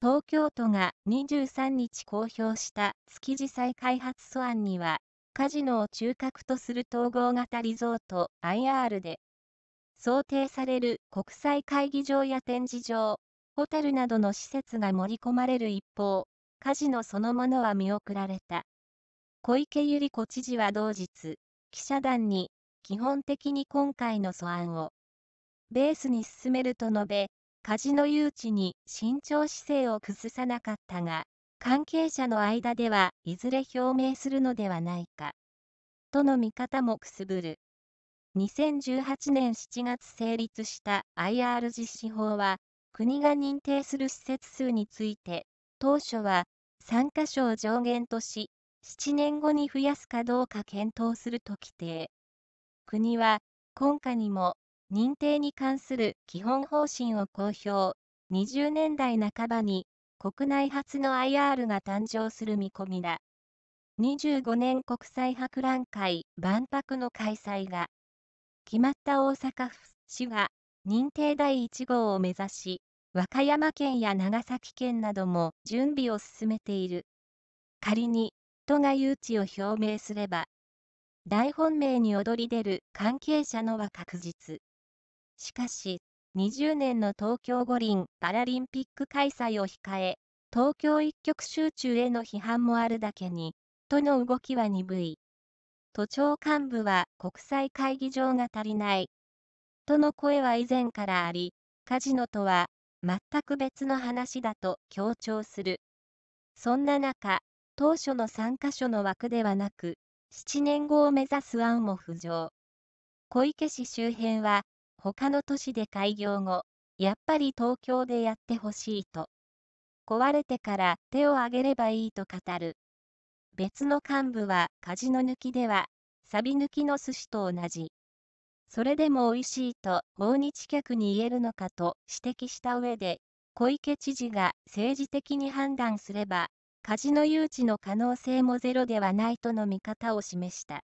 東京都が23日公表した築地再開発素案には、カジノを中核とする統合型リゾート IR で、想定される国際会議場や展示場、ホテルなどの施設が盛り込まれる一方、カジノそのものは見送られた。小池百合子知事は同日、記者団に、基本的に今回の素案を、ベースに進めると述べ、カの誘致に慎重姿勢を崩さなかったが、関係者の間ではいずれ表明するのではないか、との見方もくすぶる。2018年7月成立した IR 実施法は、国が認定する施設数について、当初は3加所を上限とし、7年後に増やすかどうか検討すると規定。国は、今夏にも認定に関する基本方針を公表。20年代半ばに国内初の IR が誕生する見込みだ。25年国際博覧会万博の開催が決まった大阪府市は認定第1号を目指し、和歌山県や長崎県なども準備を進めている。仮に都が誘致を表明すれば、大本命に躍り出る関係者のは確実。しかし、20年の東京五輪パラリンピック開催を控え、東京一極集中への批判もあるだけに、都の動きは鈍い。都庁幹部は国際会議場が足りない。との声は以前からあり、カジノとは全く別の話だと強調する。そんな中、当初の3カ所の枠ではなく、7年後を目指す案も浮上。小池氏周辺は、他の都市で開業後、やっぱり東京でやってほしいと。壊れてから手を挙げればいいと語る。別の幹部はカジノ抜きでは、サビ抜きの寿司と同じ。それでも美味しいと訪日客に言えるのかと指摘した上で、小池知事が政治的に判断すれば、カジノ誘致の可能性もゼロではないとの見方を示した。